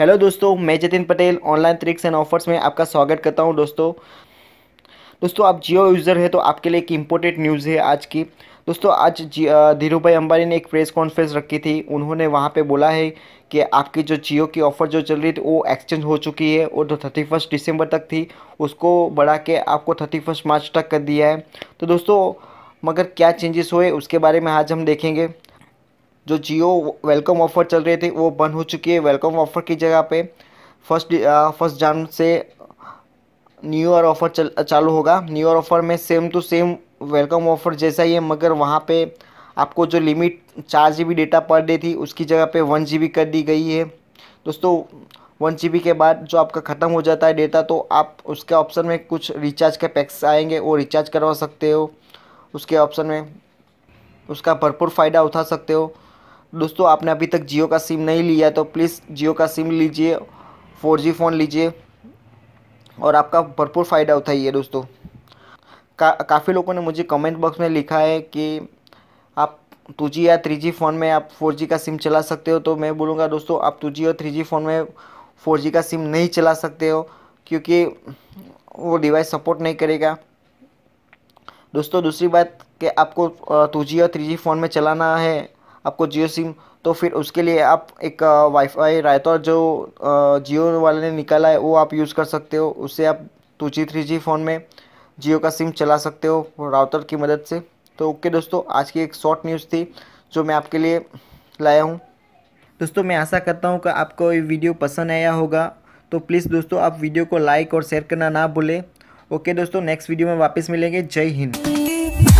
Hello दोस्तों मैं Jatin Patel online tricks and offers में आपका स्वागत करता हूं दोस्तों दोस्तों आप जियो यूज़र है तो आपके लिए एक इम्पोर्टेंट न्यूज़ है आज की दोस्तों आज धीरू भाई अंबानी ने एक प्रेस कॉन्फ्रेंस रखी थी उन्होंने वहाँ पे बोला है कि आपकी जो जियो की ऑफ़र जो चल रही थी वो एक्सचेंज हो चुकी है और जो थर्टी फर्स्ट दिसंबर तक थी उसको बढ़ा के आपको थर्टी फर्स्ट मार्च तक कर दिया है तो दोस्तों मगर क्या चेंजेस हुए उसके बारे में आज हम देखेंगे जो जियो वेलकम ऑफ़र चल रहे थे वो बंद हो चुकी है वेलकम ऑफ़र की जगह पे फर्स्ट फर्स्ट जान से न्यू ईयर ऑफ़र चल चालू होगा न्यू ईयर ऑफ़र में same to same welcome offer जैसा ही है मगर वहाँ पे आपको जो लिमिट चार G B data per day थी उसकी जगह पे वन जी बी कर दी गई है दोस्तों वन जी बी के बाद जो आपका ख़त्म हो जाता है डेटा तो आप उसके ऑप्शन में कुछ रिचार्ज के पैक्स आएंगे वो रिचार्ज करवा सकते हो उसके ऑप्शन में उसका भरपूर फ़ायदा उठा सकते हो दोस्तों आपने अभी तक जियो का सिम नहीं लिया तो प्लीज़ जियो का सिम लीजिए फोर जी फ़ोन लीजिए और आपका भरपूर फ़ायदा उठाइए दोस्तों का काफ़ी लोगों ने मुझे कमेंट बॉक्स में लिखा है कि आप टू जी या थ्री जी फ़ोन में आप फोर जी का सिम चला सकते हो तो मैं बोलूँगा दोस्तों आप टू जी और थ्री जी फ़ोन में फोर जी का सिम नहीं चला सकते हो क्योंकि वो डिवाइस सपोर्ट नहीं करेगा दोस्तों दूसरी बात कि आपको टू जी और थ्री जी फ़ोन में चलाना है आपको जियो सिम तो फिर उसके लिए आप एक वाईफाई रायता जो जियो वाले ने निकाला है वो आप यूज़ कर सकते हो उससे आप two G three G phone में जियो का सिम चला सकते हो राउटर की मदद से तो ओके दोस्तों आज की एक शॉर्ट न्यूज़ थी जो मैं आपके लिए लाया हूँ दोस्तों मैं आशा करता हूँ कि आपको ये वीडियो पसंद आया होगा तो प्लीज़ दोस्तों आप वीडियो को लाइक और शेयर करना ना भूलें ओके दोस्तों नेक्स्ट वीडियो में वापस मिलेंगे जय हिंद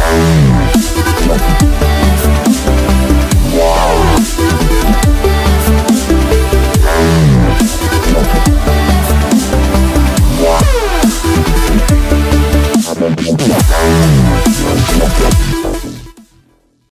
Thank you.